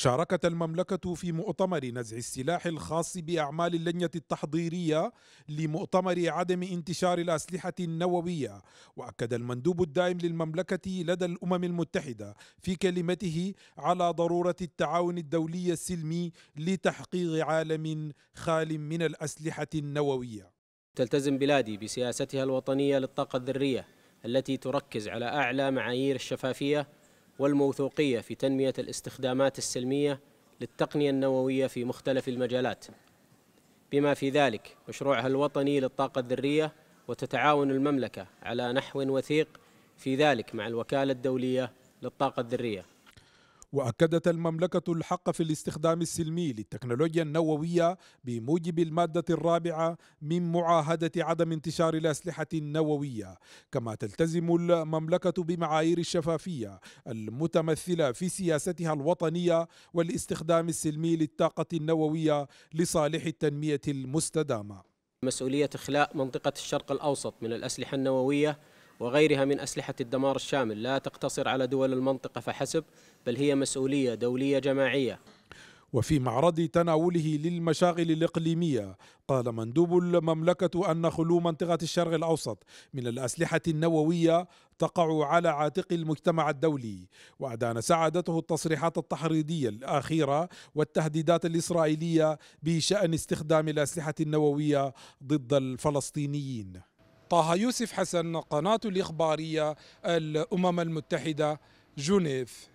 شاركت المملكة في مؤتمر نزع السلاح الخاص بأعمال اللجنة التحضيرية لمؤتمر عدم انتشار الأسلحة النووية وأكد المندوب الدائم للمملكة لدى الأمم المتحدة في كلمته على ضرورة التعاون الدولي السلمي لتحقيق عالم خال من الأسلحة النووية تلتزم بلادي بسياستها الوطنية للطاقة الذرية التي تركز على أعلى معايير الشفافية والموثوقية في تنمية الاستخدامات السلمية للتقنية النووية في مختلف المجالات بما في ذلك مشروعها الوطني للطاقة الذرية وتتعاون المملكة على نحو وثيق في ذلك مع الوكالة الدولية للطاقة الذرية وأكدت المملكة الحق في الاستخدام السلمي للتكنولوجيا النووية بموجب المادة الرابعة من معاهدة عدم انتشار الأسلحة النووية كما تلتزم المملكة بمعايير الشفافية المتمثلة في سياستها الوطنية والاستخدام السلمي للطاقة النووية لصالح التنمية المستدامة مسؤولية إخلاء منطقة الشرق الأوسط من الأسلحة النووية وغيرها من أسلحة الدمار الشامل لا تقتصر على دول المنطقة فحسب بل هي مسؤولية دولية جماعية وفي معرض تناوله للمشاغل الإقليمية قال مندوب المملكة أن خلو منطقة الشرق الأوسط من الأسلحة النووية تقع على عاتق المجتمع الدولي وأدان سعادته التصريحات التحريضية الأخيرة والتهديدات الإسرائيلية بشأن استخدام الأسلحة النووية ضد الفلسطينيين طه يوسف حسن قناة الإخبارية الأمم المتحدة جنيف